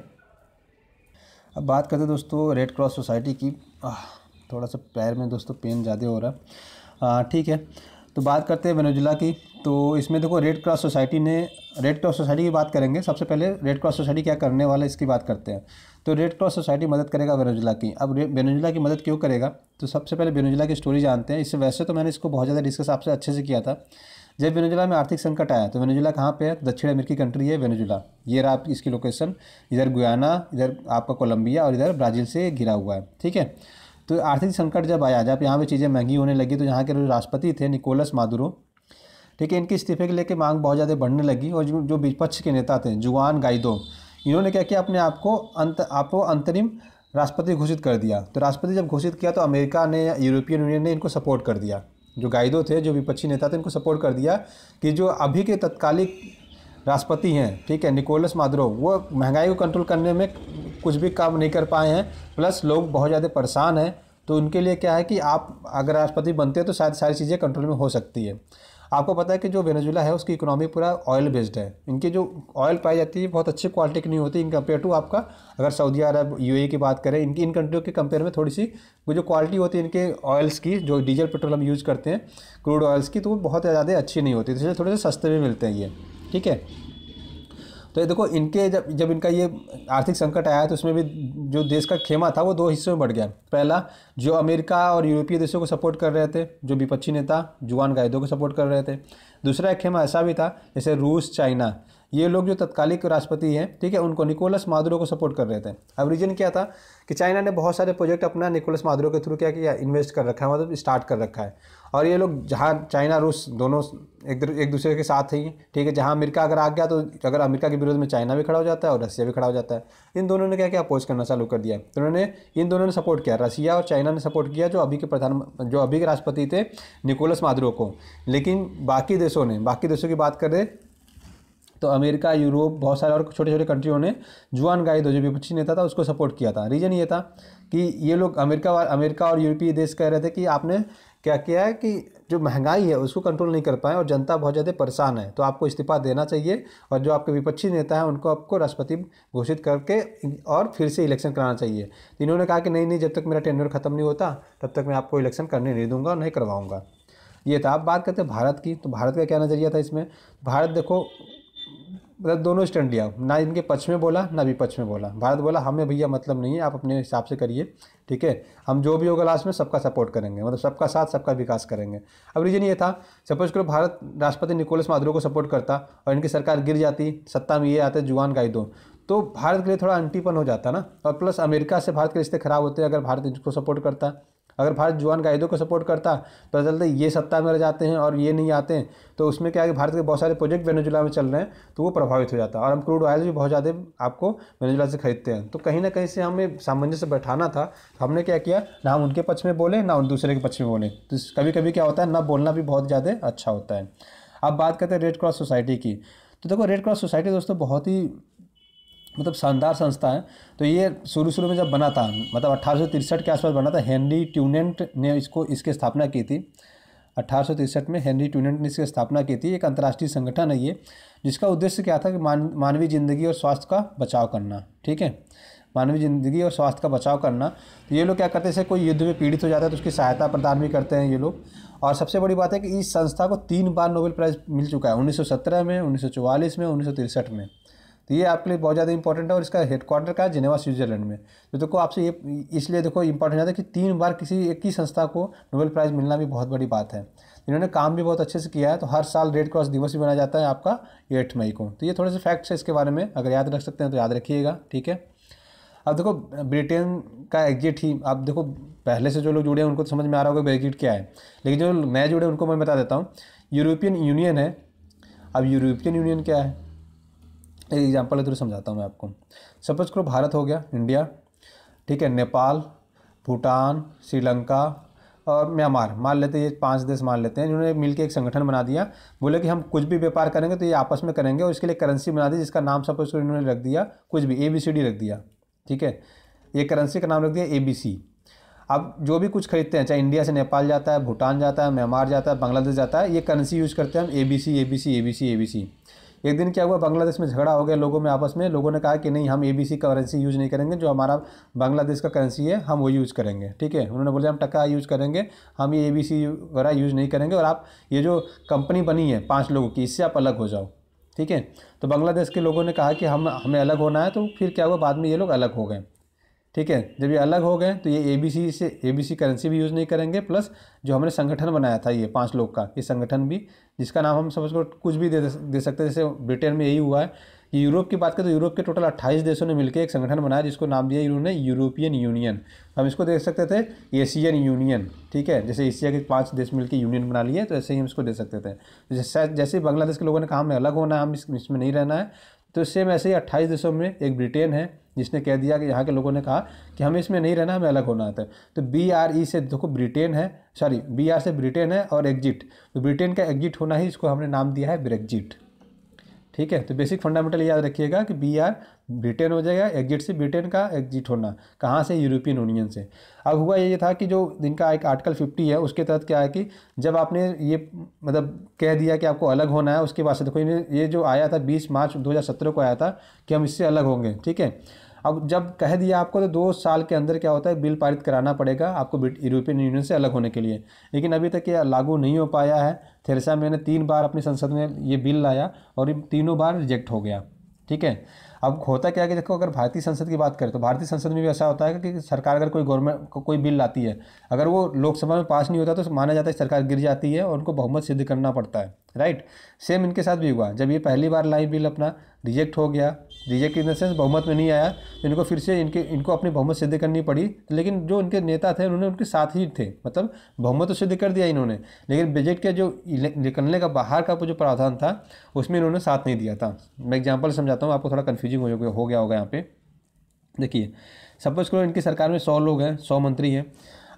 अब बात करते दोस्तों रेड क्रॉस सोसाइटी की थोड़ा सा पैर में दोस्तों पेन ज़्यादा हो रहा है ठीक है तो बात करते हैं वेनेजुला की तो इसमें देखो रेड क्रॉस सोसाइटी ने रेड क्रॉस सोसाइटी की बात करेंगे सबसे पहले रेड क्रॉस सोसाइटी क्या करने वाला है इसकी बात करते हैं तो रेड क्रॉस सोसाइटी मदद करेगा वेनेजुला की अब वेनेजुला की मदद क्यों करेगा तो सबसे पहले वेनेजुला की स्टोरी जानते हैं इससे वैसे तो मैंने इसको बहुत ज़्यादा डिस्कस आपसे अच्छे से किया था जब वेनेजुला में आर्थिक संकट आया तो वेनेजुला कहाँ पे है दक्षिण अमेरिकी कंट्री है वेनेजुला ये रहा इसकी लोकेशन इधर गुयाना इधर आपका कोलंबिया और इधर ब्राज़ील से घिरा हुआ है ठीक है तो आर्थिक संकट जब आया जब यहाँ पर चीज़ें महंगी होने लगी तो यहाँ के राष्ट्रपति थे निकोलस मादुरो ठीक है इनके इस्तीफे के लेके मांग बहुत ज़्यादा बढ़ने लगी और जो जो विपक्ष के नेता थे जुआन गाइदो इन्होंने क्या किया अपने आप को अंत आपको अंतरिम राष्ट्रपति घोषित कर दिया तो राष्ट्रपति जब घोषित किया तो अमेरिका ने यूरोपियन यूनियन ने इनको सपोर्ट कर दिया जो गाइडो थे जो विपक्षी नेता थे इनको सपोर्ट कर दिया कि जो अभी के तत्कालिक राष्ट्रपति हैं ठीक है निकोलस मादुरो वो महंगाई को कंट्रोल करने में कुछ भी काम नहीं कर पाए हैं प्लस लोग बहुत ज़्यादा परेशान हैं तो उनके लिए क्या है कि आप अगर राष्ट्रपति बनते हैं तो शायद सारी चीज़ें कंट्रोल में हो सकती है आपको पता है कि जो वेनेजुला है उसकी इकोनॉमी पूरा ऑयल बेस्ड है इनकी जो ऑयल पाई जाती है बहुत अच्छी क्वालिटी की नहीं होती इन कंपेयर टू आपका अगर सऊदी अरब यू e की बात करें इनकी इन कंट्रियों के कंपेयर में थोड़ी सी जो क्वालिटी होती है इनके ऑयल्स की जो डीजल पेट्रोल हम यूज़ करते हैं क्रूड ऑयल्स की तो वो बहुत ज़्यादा अच्छी नहीं होती तो इसलिए थोड़े से सस्ते भी मिलते हैं ये ठीक है तो ये देखो इनके जब जब इनका ये आर्थिक संकट आया तो उसमें भी जो देश का खेमा था वो दो हिस्सों में बढ़ गया पहला जो अमेरिका और यूरोपीय देशों को सपोर्ट कर रहे थे जो विपक्षी नेता जुआन गायदों को सपोर्ट कर रहे थे दूसरा एक खेमा ऐसा भी था जैसे रूस चाइना ये लोग जो तत्कालिक राष्ट्रपति हैं ठीक है उनको निकोलस मादुरो को सपोर्ट कर रहे थे अब रीज़न क्या था कि चाइना ने बहुत सारे प्रोजेक्ट अपना निकोलस मादुरो के थ्रू क्या किया इन्वेस्ट कर रखा है मतलब स्टार्ट कर रखा है और ये लोग जहाँ चाइना रूस दोनों एक एक दूसरे के साथ ही ठीक है जहाँ अमेरिका अगर आ गया तो अगर अमेरिका के विरोध में चाइना भी खड़ा हो जाता है और रसिया भी खड़ा हो जाता है इन दोनों ने क्या क्या अपोज करना चालू कर दिया तो उन्होंने इन दोनों ने सपोर्ट किया रसिया और चाइना ने सपोर्ट किया जो अभी के प्रधान जो अभी के राष्ट्रपति थे निकोलस मादुरो को लेकिन बाकी देशों ने बाकी देशों की बात करें तो अमेरिका यूरोप बहुत सारे और छोटे छोटे कंट्रियों ने जुआन गाइदो जो विपक्षी नेता था उसको सपोर्ट किया था रीज़न ये था कि ये लोग अमेरिका अमेरिका और यूरोपीय देश कह रहे थे कि आपने क्या किया है कि जो महंगाई है उसको कंट्रोल नहीं कर पाए और जनता बहुत ज़्यादा परेशान है तो आपको इस्तीफा देना चाहिए और जो आपके विपक्षी नेता हैं उनको आपको राष्ट्रपति घोषित करके और फिर से इलेक्शन कराना चाहिए तो इन्होंने कहा कि नहीं नहीं जब तक मेरा टेंडर ख़त्म नहीं होता तब तक मैं आपको इलेक्शन करने नहीं दूंगा और नहीं करवाऊँगा ये था आप बात करते हैं भारत की तो भारत का क्या नज़रिया था इसमें भारत देखो मतलब दोनों स्टैंड लिया ना इनके पक्ष में बोला ना विपक्ष में बोला भारत बोला हमें हाँ, भैया मतलब नहीं है आप अपने हिसाब से करिए ठीक है हम जो भी होगा लास्ट में सबका सपोर्ट करेंगे मतलब सबका साथ सबका विकास करेंगे अब रीजन ये था सपोज करो भारत राष्ट्रपति निकोलस माधुरो को सपोर्ट करता और इनकी सरकार गिर जाती सत्ता में ये आते जुआन का दो तो भारत के लिए थोड़ा अंटीपन हो जाता ना और प्लस अमेरिका से भारत के रिश्ते खराब होते अगर भारत इनको सपोर्ट करता अगर भारत जुआन कायदों को सपोर्ट करता पता चलता ये सत्ता में रह जाते हैं और ये नहीं आते हैं तो उसमें क्या है कि भारत के बहुत सारे प्रोजेक्ट वेनेजुला में चल रहे हैं तो वो प्रभावित हो जाता है और हम क्रूड ऑयल भी बहुत ज़्यादा आपको वेनेजुला से खरीदते हैं तो कहीं ना कहीं से हमें सामंजस्य बैठाना था तो हमने क्या किया ना हम उनके पक्ष में बोले ना उन दूसरे के पक्ष में बोले तो कभी कभी क्या होता है ना बोलना भी बहुत ज़्यादा अच्छा होता है अब बात करते हैं रेड क्रॉस सोसाइटी की तो देखो रेड क्रॉस सोसाइटी दोस्तों बहुत ही मतलब शानदार संस्था है तो ये शुरू शुरू में जब बना था मतलब अट्ठारह के आसपास बना था हेनरी ट्यूनेंट ने इसको इसकी स्थापना की थी अट्ठारह में हेनरी ट्यूनेंट ने इसकी स्थापना की थी एक अंतर्राष्ट्रीय संगठन है ये जिसका उद्देश्य क्या था कि मान मानवीय ज़िंदगी और स्वास्थ्य का बचाव करना ठीक है मानवीय ज़िंदगी और स्वास्थ्य का बचाव करना तो ये लोग क्या करते हैं कोई युद्ध में पीड़ित हो जाता है तो उसकी सहायता प्रदान भी करते हैं ये लोग और सबसे बड़ी बात है कि इस संस्था को तीन बार नोबेल प्राइज़ मिल चुका है 1917 में 1944 में उन्नीस में तो ये आपके लिए बहुत ज़्यादा इंपॉर्टेंट है और इसका हेडक्वार्टर का जिनेवा स्विट्जरलैंड में तो देखो आपसे ये इसलिए देखो इंपॉर्टेंट है कि तीन बार किसी एक ही संस्था को नोबेल प्राइज़ मिलना भी बहुत बड़ी बात है इन्होंने काम भी बहुत अच्छे से किया है तो हर साल रेड क्रॉस दिवस भी मनाया जाता है आपका एट मई को तो ये थोड़े से फैक्ट्स है इसके बारे में अगर याद रख सकते हैं तो याद रखिएगा ठीक है अब देखो ब्रिटेन का एग्जिट ही आप देखो पहले से जो लोग जुड़े हैं उनको तो समझ में आ रहा होगा एग्जिट क्या है लेकिन जो नए जुड़े उनको मैं बता देता हूँ यूरोपियन यूनियन है अब यूरोपियन यूनियन क्या है एक एग्जाम्पल के थ्रू समझाता हूँ मैं आपको सपोज करो भारत हो गया इंडिया ठीक है नेपाल भूटान श्रीलंका और म्यांमार मान लेते हैं ये पांच देश मान लेते हैं जिन्होंने मिलकर एक संगठन बना दिया बोले कि हम कुछ भी व्यापार करेंगे तो ये आपस में करेंगे और इसके लिए करेंसी बना दी जिसका नाम सपोज करो इन्होंने रख दिया कुछ भी ए बी सी डी रख दिया ठीक है ये करेंसी का नाम रख दिया ए बी सी अब जो भी कुछ खरीदते हैं चाहे इंडिया से नेपाल जाता है भूटान जाता है म्यांमार जाता है बांग्लादेश जाता है ये करेंसी यूज़ करते हैं हम A B C A B C A B C A B C एक दिन क्या हुआ बांग्लादेश में झगड़ा हो गया लोगों में आपस में लोगों ने कहा कि नहीं हम A B C currency use नहीं करेंगे जो हमारा बांग्लादेश का करेंसी है हम वो यूज़ करेंगे ठीक है उन्होंने बोले हम टका यूज़ करेंगे हम ये ए बी सी वगैरह यूज़ नहीं करेंगे और आप ये जो कंपनी बनी है पाँच लोगों की इससे आप अलग हो जाओ ठीक है तो बांग्लादेश के लोगों ने कहा कि हम हमें अलग होना है तो फिर क्या हुआ बाद में ये लोग अलग हो गए ठीक है जब ये अलग हो गए तो ये ए से ए करेंसी भी यूज़ नहीं करेंगे प्लस जो हमने संगठन बनाया था ये पाँच लोग का ये संगठन भी जिसका नाम हम समझ को कुछ भी दे दे सकते हैं जैसे ब्रिटेन में यही हुआ है ये यूरोप की बात करें तो यूरोप के टोटल अट्ठाईस देशों ने मिलकर एक संगठन बनाया जिसको नाम दिया इन्होंने यूरोपियन तो यूनियन हम इसको देख सकते थे एशियन यूनियन ठीक है जैसे एशिया के पांच देश मिलकर यूनियन बना लिए तो ऐसे ही हम इसको दे सकते थे जैसे जैसे बांग्लादेश के लोगों ने कहा हमें अलग होना है हम इसमें नहीं रहना है तो सेम ऐसे ही अट्ठाईस देशों में एक ब्रिटेन है जिसने कह दिया कि यहाँ के लोगों ने कहा कि हमें इसमें नहीं रहना हमें अलग होना है तो बी आर ई से देखो ब्रिटेन है सॉरी बी आर से ब्रिटेन है और एग्जिट तो ब्रिटेन का एग्जिट होना ही इसको हमने नाम दिया है ब्रेग्जिट ठीक है तो बेसिक फंडामेंटल याद रखिएगा कि बी आर ब्रिटेन हो जाएगा एग्जिट से ब्रिटेन का एग्जिट होना कहाँ से यूरोपियन यूनियन से अब हुआ ये था कि जो इनका एक आर्टिकल फिफ्टी है उसके तहत क्या है कि जब आपने ये मतलब कह दिया कि आपको अलग होना है उसके बाद से देखो तो ये जो आया था बीस मार्च दो को आया था कि हम इससे अलग होंगे ठीक है अब जब कह दिया आपको तो दो साल के अंदर क्या होता है बिल पारित कराना पड़ेगा आपको यूरोपियन यूनियन से अलग होने के लिए लेकिन अभी तक ये लागू नहीं हो पाया है थेरेसा मैंने तीन बार अपनी संसद में ये बिल लाया और ये तीनों बार रिजेक्ट हो गया ठीक है अब होता क्या है कि देखो अगर भारतीय संसद की बात करें तो भारतीय संसद में भी ऐसा होता है कि सरकार अगर कोई गवर्नमेंट को, कोई बिल लाती है अगर वो लोकसभा में पास नहीं होता तो माना जाता है सरकार गिर जाती है और उनको बहुमत सिद्ध करना पड़ता है राइट सेम इनके साथ भी हुआ जब ये पहली बार लाई बिल अपना रिजेक्ट हो गया रिजेक्ट इन द सेंस बहुमत में नहीं आया तो इनको फिर से इनके इनको अपनी बहुमत सिद्ध करनी पड़ी लेकिन जो इनके नेता थे उन्होंने उनके साथ ही थे मतलब बहुमत तो सिद्ध कर दिया इन्होंने लेकिन बजट के जो निकलने का बाहर का जो प्रावधान था उसमें इन्होंने साथ नहीं दिया था मैं एग्जाम्पल समझाता हूँ आपको थोड़ा कन्फ्यूजिंग हो गया होगा यहाँ पे देखिए सपोज करो इनकी सरकार में सौ लोग हैं सौ मंत्री हैं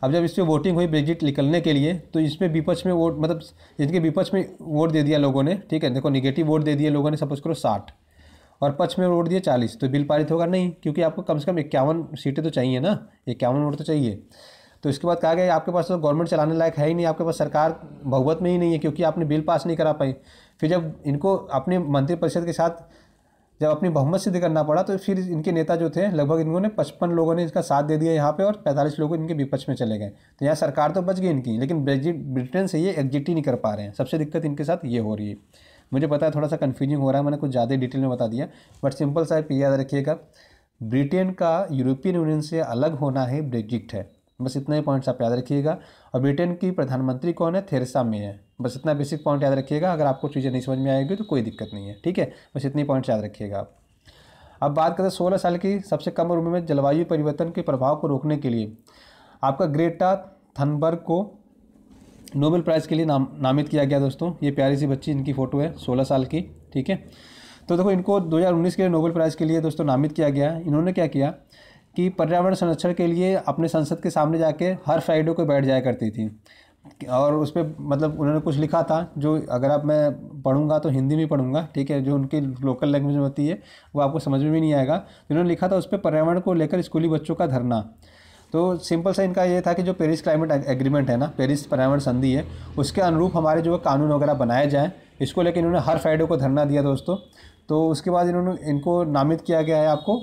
अब जब इसमें वोटिंग हुई ब्रेगजिट निकलने के लिए तो इसमें विपक्ष में वोट मतलब इनके विपक्ष में वोट दे दिया लोगों ने ठीक है देखो निगेटिव वोट दे दिए लोगों ने सपोज करो साठ और पक्ष में वोट दिए चालीस तो बिल पारित होगा नहीं क्योंकि आपको कम से कम इक्यावन सीटें तो चाहिए ना इक्यावन वोट तो चाहिए तो इसके बाद कहा गया आपके पास तो गवर्नमेंट चलाने लायक है ही नहीं आपके पास सरकार बहुमत में ही नहीं है क्योंकि आपने बिल पास नहीं करा पाई फिर जब इनको अपने मंत्रिपरिषद के साथ जब अपनी बहुमत सिद्ध करना पड़ा तो फिर इनके नेता जो थे लगभग इन्होंने पचपन लोगों ने इसका साथ दे दिया यहाँ पे और पैंतालीस लोग इनके विपक्ष में चले गए तो यहाँ सरकार तो बच गई इनकी लेकिन ब्रिटेन से ये एग्जिट ही नहीं कर पा रहे हैं सबसे दिक्कत इनके साथ ये हो रही है मुझे पता है थोड़ा सा कन्फ्यूजिंग हो रहा है मैंने कुछ ज़्यादा डिटेल में बता दिया बट सिंपल सा ये याद रखिएगा ब्रिटेन का यूरोपियन यूनियन से अलग होना ही ब्रेग्जिट है बस इतने पॉइंट्स आप याद रखिएगा और ब्रिटेन की प्रधानमंत्री कौन है थेरेसा मे है बस इतना बेसिक पॉइंट याद रखिएगा अगर आपको चीज़ें नहीं समझ में आएगी तो कोई दिक्कत नहीं है ठीक है बस इतने पॉइंट्स याद रखिएगा आप अब बात करते हैं सोलह साल की सबसे कम उम्र में जलवायु परिवर्तन के प्रभाव को रोकने के लिए आपका ग्रेटा थनबर्ग को नोबेल प्राइज़ के लिए नाम नामित किया गया दोस्तों ये प्यारी सी बच्ची इनकी फ़ोटो है सोलह साल की ठीक है तो देखो इनको 2019 के लिए नोबेल प्राइज़ के लिए दोस्तों नामित किया गया इन्होंने क्या किया कि पर्यावरण संरक्षण के लिए अपने संसद के सामने जाके हर फ्राइडे को बैठ जाया करती थी और उस पर मतलब उन्होंने कुछ लिखा था जो अगर आप मैं पढ़ूंगा तो हिंदी में पढ़ूंगा ठीक है जो उनकी लोकल लैंग्वेज में होती है वो आपको समझ में भी नहीं आएगा तो उन्होंने लिखा था उस पर पर्यावरण को लेकर स्कूली बच्चों का धरना तो सिंपल सा इनका ये था कि जो पेरिस क्लाइमेट एग्रीमेंट है ना पेरिस पर्यावरण संधि है उसके अनुरूप हमारे जो कानून वगैरह बनाए जाएँ इसको लेकर इन्होंने हर फ्राइडे को धरना दिया दोस्तों तो उसके बाद इन्होंने इनको नामित किया गया है आपको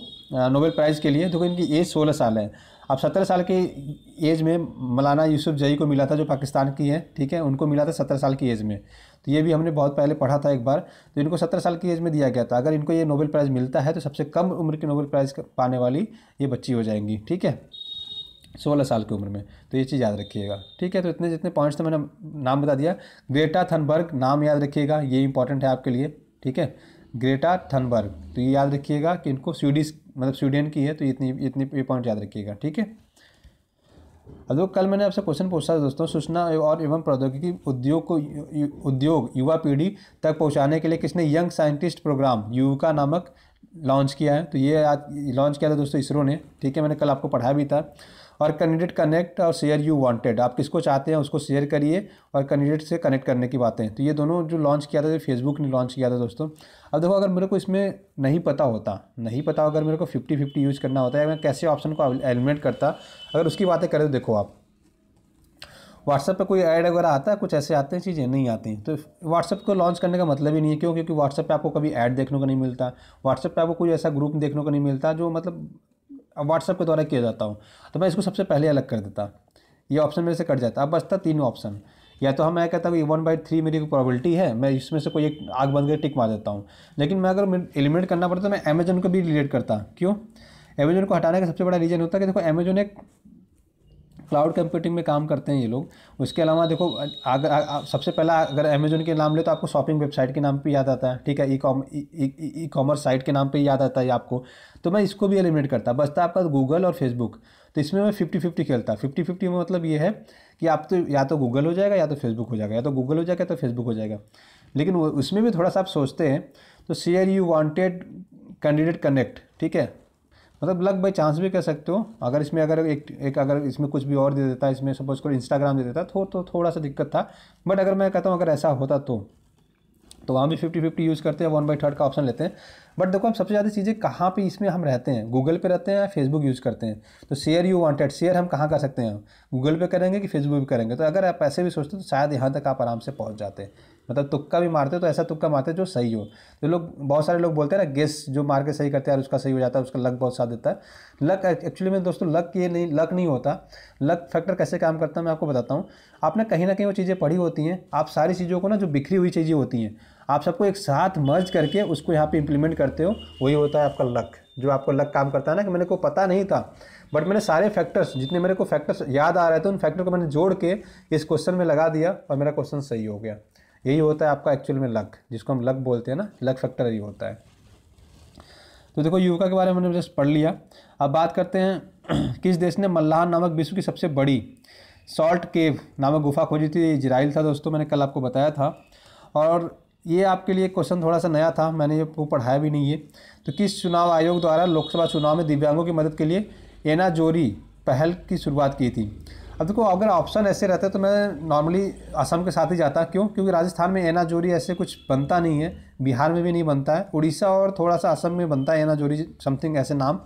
नोबेल प्राइज़ के लिए देखो इनकी एज सोलह साल है अब सत्रह साल की एज में मौलाना यूसुफ जई को मिला था जो पाकिस्तान की है ठीक है उनको मिला था सत्रह साल की एज में तो ये भी हमने बहुत पहले पढ़ा था एक बार तो इनको सत्रह साल की एज में दिया गया था अगर इनको ये नोबेल प्राइज़ मिलता है तो सबसे कम उम्र की नोबेल प्राइज़ पाने वाली ये बच्ची हो जाएंगी ठीक है सोलह साल की उम्र में तो ये चीज़ याद रखिएगा ठीक है तो इतने जितने पॉइंट्स तो मैंने नाम बता दिया ग्रेटा थनबर्ग नाम याद रखिएगा ये इंपॉर्टेंट है आपके लिए ठीक है ग्रेटा थनबर्ग तो ये याद रखिएगा कि इनको स्वीडिश मतलब स्वीडन की है तो इतनी इतनी ये पॉइंट याद रखिएगा ठीक है अब कल मैंने आपसे क्वेश्चन पूछा था दोस्तों सूचना और एवं प्रौद्योगिकी उद्योग को उद्योग युवा पीढ़ी तक पहुंचाने के लिए किसने यंग साइंटिस्ट प्रोग्राम युविका नामक लॉन्च किया है तो ये लॉन्च किया था दोस्तों इसरो ने ठीक है मैंने कल आपको पढ़ाया भी था और कैंडिडेट कनेक्ट और शेयर यू वांटेड आप किसको चाहते हैं उसको शेयर करिए और कैंडिडेट से कनेक्ट करने की बातें तो ये दोनों जो लॉन्च किया था फेसबुक ने लॉन्च किया था दोस्तों अब देखो अगर मेरे को इसमें नहीं पता होता नहीं पता अगर मेरे को फिफ्टी फिफ्टी यूज़ करना होता है मैं कैसे ऑप्शन को एलिमिनेट करता अगर उसकी बातें करें तो देखो आप व्हाट्सएप पे कोई ऐड वगैरह आता है कुछ ऐसे आते हैं चीज़ें नहीं आती तो व्हाट्सएप को लॉन्च करने का मतलब ही नहीं है क्यों क्योंकि व्हाट्सएप पे आपको कभी ऐड देखने को नहीं मिलता व्हाट्सएप पे आपको कोई ऐसा ग्रुप देखने को नहीं मिलता जो मतलब व्हाट्सअप के द्वारा किया जाता हूँ तो मैं इसको सबसे पहले अलग कर देता ये ऑप्शन मेरे से कट जाता अब बचता तीनों ऑप्शन या तो हम मैं कहता हूँ कि वन बाई थ्री मेरी को प्रॉबिलिटी है मैं इसमें से कोई एक आग बंद कर टिक मार देता हूँ लेकिन मैं अगर एलिमिनेट करना पड़ता तो मैं अमेजोन को भी रिलेट करता क्यों अमेजन को हटाने का सबसे बड़ा रीज़न होता है कि देखो अमेजन एक क्लाउड कंप्यूटिंग में काम करते हैं ये लोग उसके अलावा देखो अगर सबसे पहला अगर अमेजोन के नाम ले तो आपको शॉपिंग वेबसाइट के नाम पे याद आता है ठीक है ई ई कॉमर्स साइट के नाम पे याद आता है आपको तो मैं इसको भी एलिमिनेट करता बचता आपका गूगल और फेसबुक तो इसमें मैं फिफ्टी फिफ्टी खेलता फिफ्टी फिफ्टी में मतलब ये है कि आप तो या तो गूगल हो जाएगा या तो फेसबुक हो जाएगा या तो गूगल हो जाएगा तो फेसबुक हो जाएगा लेकिन उसमें भी थोड़ा सा आप सोचते हैं तो share you wanted candidate connect ठीक है मतलब लक बाई चांस भी कह सकते हो अगर इसमें अगर एक एक अगर इसमें कुछ भी और दे देता इसमें सपोज करो इंस्टाग्राम दे देता थो, तो, तो थोड़ा सा दिक्कत था बट अगर मैं कहता हूँ अगर ऐसा होता तो तो वहाँ भी फिफ्टी फिफ्टी यूज़ करते हैं वन बाई थर्ड का ऑप्शन लेते हैं बट देखो हम सबसे ज़्यादा चीज़ें कहाँ पे इसमें हम रहते हैं गूगल पे रहते हैं या फेसबुक यूज़ करते हैं तो शेयर यू वांटेड शेयर हम कहाँ कर सकते हैं गूगल पे करेंगे कि फेसबुक पे करेंगे तो अगर आप ऐसे भी सोचते तो शायद यहाँ तक आप आराम से पहुँच जाते मतलब तुक्का भी मारते तो ऐसा तुक्का मारते जो सही हो तो लोग बहुत सारे लोग बोलते हैं ना गेस जो मार के सही करते हैं उसका सही हो जाता है उसका लक बहुत साथ देता है लक एक्चुअली में दोस्तों लक ये नहीं लक नहीं होता लक फैक्टर कैसे काम करता है मैं आपको बताता हूँ आपने कहीं ना कहीं वो चीज़ें पढ़ी होती हैं आप सारी चीज़ों को ना जो बिखरी हुई चीज़ें होती हैं आप सबको एक साथ मर्ज करके उसको यहाँ पे इम्प्लीमेंट करते हो वही होता है आपका लक जो आपको लक काम करता है ना कि मैंने को पता नहीं था बट मैंने सारे फैक्टर्स जितने मेरे को फैक्टर्स याद आ रहे थे उन फैक्टर को मैंने जोड़ के इस क्वेश्चन में लगा दिया और मेरा क्वेश्चन सही हो गया यही होता है आपका एक्चुअल में लक जिसको हम लक बोलते हैं ना लक फैक्टर यही होता है तो देखो युवका के बारे में मैंने पढ़ लिया अब बात करते हैं किस देश ने मल्लाह नामक विश्व की सबसे बड़ी सॉल्ट केव नामक गुफा खोजी थी इजराइल था दोस्तों मैंने कल आपको बताया था और ये आपके लिए क्वेश्चन थोड़ा सा नया था मैंने ये पढ़ाया भी नहीं है तो किस चुनाव आयोग द्वारा लोकसभा चुनाव में दिव्यांगों की मदद के लिए एना जोरी पहल की शुरुआत की थी अब देखो अगर ऑप्शन ऐसे रहता तो मैं नॉर्मली असम के साथ ही जाता क्यों क्योंकि राजस्थान में एना जोरी ऐसे कुछ बनता नहीं है बिहार में भी नहीं बनता है उड़ीसा और थोड़ा सा असम में बनता है एना जोरी समथिंग ऐसे नाम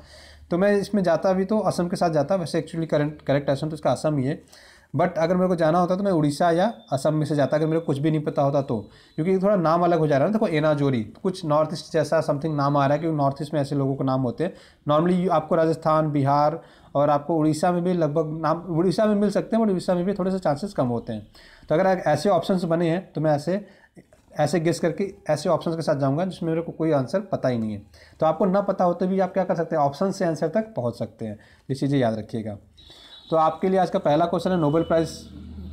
तो मैं इसमें जाता भी तो असम के साथ जाता वैसे एक्चुअली करेंट करेक्ट आंसर तो इसका असम ही है बट अगर मेरे को जाना होता तो मैं उड़ीसा या असम में से जाता अगर मेरे को कुछ भी नहीं पता होता तो क्योंकि थोड़ा नाम अलग हो जा रहा है ना देखो एनाजोरी कुछ नॉर्थ ईस्ट जैसा समथिंग नाम आ रहा है क्योंकि नॉर्थ ईस्ट में ऐसे लोगों के नाम होते हैं नॉर्मली आपको राजस्थान बिहार और आपको उड़ीसा में भी लगभग नाम उड़ीसा में मिल सकते हैं बट उड़ीसा में भी थोड़े से चांसेस कम होते हैं तो अगर ऐसे ऑप्शंस बने हैं तो मैं ऐसे ऐसे गेस करके ऐसे ऑप्शंस के साथ जाऊंगा जिसमें मेरे को कोई आंसर पता ही नहीं है तो आपको ना पता होते भी आप क्या कर सकते हैं ऑप्शन से आंसर तक पहुंच सकते हैं ये चीज़ें याद रखिएगा तो आपके लिए आज का पहला क्वेश्चन है नोबेल प्राइज़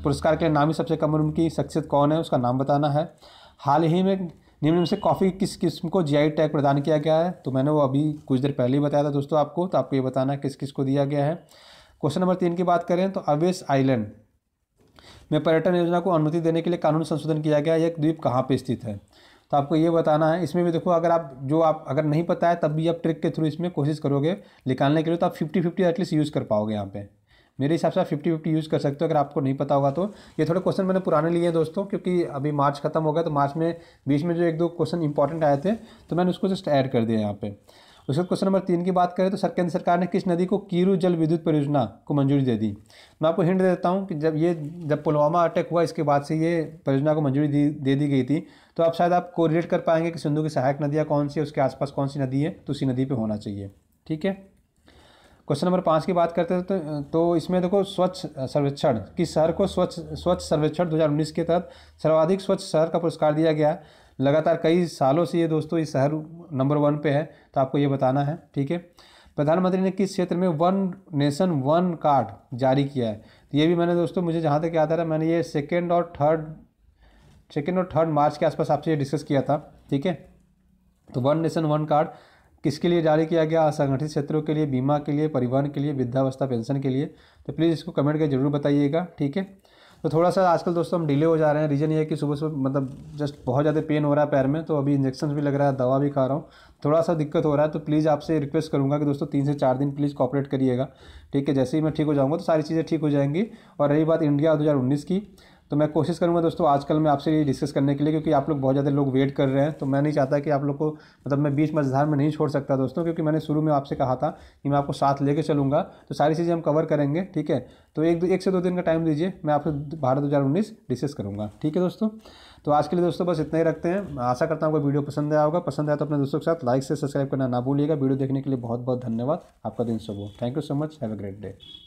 पुरस्कार के लिए नामी सबसे कम उम्र की शख्सियत कौन है उसका नाम बताना है हाल ही में निम्न में से कॉफ़ी किस किस्म को जीआई टैग प्रदान किया गया है तो मैंने वो अभी कुछ देर पहले ही बताया था दोस्तों आपको तो आपको ये बताना है किस किस को दिया गया है क्वेश्चन नंबर तीन की बात करें तो अवेस आइलैंड में पर्यटन योजना को अनुमति देने के लिए कानून संशोधन किया गया है एक द्वीप कहाँ पर स्थित है तो आपको ये बताना है इसमें भी देखो अगर आप जो आप अगर नहीं पता है तब भी आप ट्रिक के थ्रू इसमें कोशिश करोगे निकालने के लिए तो आप फिफ्टी फिफ्टी एटलीस्ट यूज़ कर पाओगे यहाँ पर मेरे हिसाब से आप फिफ्टी फिफ्टी यूज़ कर सकते हो अगर आपको नहीं पता होगा तो ये थोड़े क्वेश्चन मैंने पुराने लिए हैं दोस्तों क्योंकि अभी मार्च खत्म हो गया तो मार्च में बीच में जो एक दो क्वेश्चन इंपॉर्टेंट आए थे तो मैंने उसको जस्ट ऐड कर दिया यहाँ पे उसके बाद क्वेश्चन नंबर तीन की बात करें तो सर केंद्र सरकार ने किस नदी को कीरू जल विद्युत परियोजना को मंजूरी दे दी मैं आपको हिंट दे देता हूँ कि जब ये जब पुलवामा अटैक हुआ इसके बाद से ये परियोजना को मंजूरी दे दी गई थी तो आप शायद आप कोरिलेट कर पाएंगे कि सिंधु की सहायक नदियाँ कौन सी है उसके आसपास कौन सी नदी है तो उसी नदी पर होना चाहिए ठीक है क्वेश्चन नंबर पाँच की बात करते हैं तो, तो इसमें देखो स्वच्छ सर्वेक्षण कि शहर को स्वच्छ स्वच्छ सर्वेक्षण 2019 के तहत सर्वाधिक स्वच्छ शहर का पुरस्कार दिया गया है लगातार कई सालों से ये दोस्तों ये शहर नंबर वन पे है तो आपको ये बताना है ठीक है प्रधानमंत्री ने किस क्षेत्र में वन नेशन वन कार्ड जारी किया है तो ये भी मैंने दोस्तों मुझे जहाँ तक याद आ रहा मैंने ये सेकेंड और थर्ड सेकेंड और थर्ड मार्च के आसपास आपसे ये डिस्कस किया था ठीक है तो वन नेशन वन कार्ड किसके लिए जारी किया गया असंगठित क्षेत्रों के लिए बीमा के लिए परिवहन के लिए वृद्धावस्था पेंशन के लिए तो प्लीज़ इसको कमेंट करके जरूर बताइएगा ठीक है तो थोड़ा सा आजकल दोस्तों हम डिले हो जा रहे हैं रीज़न ये है कि सुबह सुबह मतलब जस्ट बहुत ज़्यादा पेन हो रहा है पैर में तो अभी इंजेक्शन भी लग रहा है दवा भी खा रहा हूँ थोड़ा सा दिक्कत हो रहा है तो प्लीज़ आपसे रिक्वेस्ट करूँगा कि दोस्तों तीन से चार दिन प्लीज़ कॉपरेट करिएगा ठीक है जैसे ही मैं ठीक हो जाऊँगा तो सारी चीज़ें ठीक हो जाएंगी और रही बात इंडिया दो की तो मैं कोशिश करूँगा दोस्तों आजकल मैं आपसे ये डिस्कस करने के लिए क्योंकि आप लोग बहुत ज़्यादा लोग वेट कर रहे हैं तो मैं नहीं चाहता कि आप लोग को मतलब मैं बीच मझधार में नहीं छोड़ सकता दोस्तों क्योंकि मैंने शुरू में आपसे कहा था कि मैं आपको साथ लेके चलूँगा तो सारी चीज़ें हम कवर करेंगे ठीक है तो एक एक से दो दिन का टाइम दीजिए मैं आपसे भारत दो हज़ार उन्नीस डिस्कस करूँगा ठीक है दोस्तों तो आज के लिए दोस्तों बस इतना ही रखते हैं आशा करता हूँ आपको वीडियो पसंद आया होगा पसंद आया तो अपने दोस्तों के साथ लाइक से सब्सक्राइब करना ना भूलिएगा वीडियो देखने के लिए बहुत बहुत धन्यवाद आपका दिन शुभ हो thank you so much have a great day